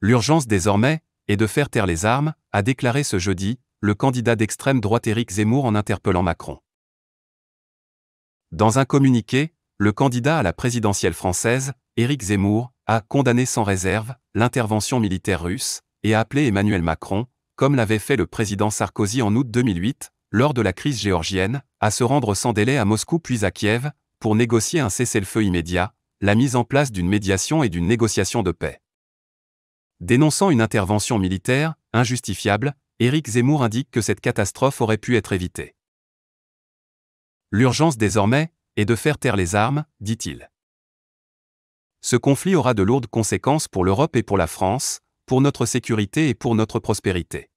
L'urgence désormais est de faire taire les armes, a déclaré ce jeudi le candidat d'extrême droite Éric Zemmour en interpellant Macron. Dans un communiqué, le candidat à la présidentielle française, Éric Zemmour, a condamné sans réserve l'intervention militaire russe et a appelé Emmanuel Macron, comme l'avait fait le président Sarkozy en août 2008, lors de la crise géorgienne, à se rendre sans délai à Moscou puis à Kiev pour négocier un cessez-le-feu immédiat, la mise en place d'une médiation et d'une négociation de paix. Dénonçant une intervention militaire, injustifiable, Éric Zemmour indique que cette catastrophe aurait pu être évitée. L'urgence désormais est de faire taire les armes, dit-il. Ce conflit aura de lourdes conséquences pour l'Europe et pour la France, pour notre sécurité et pour notre prospérité.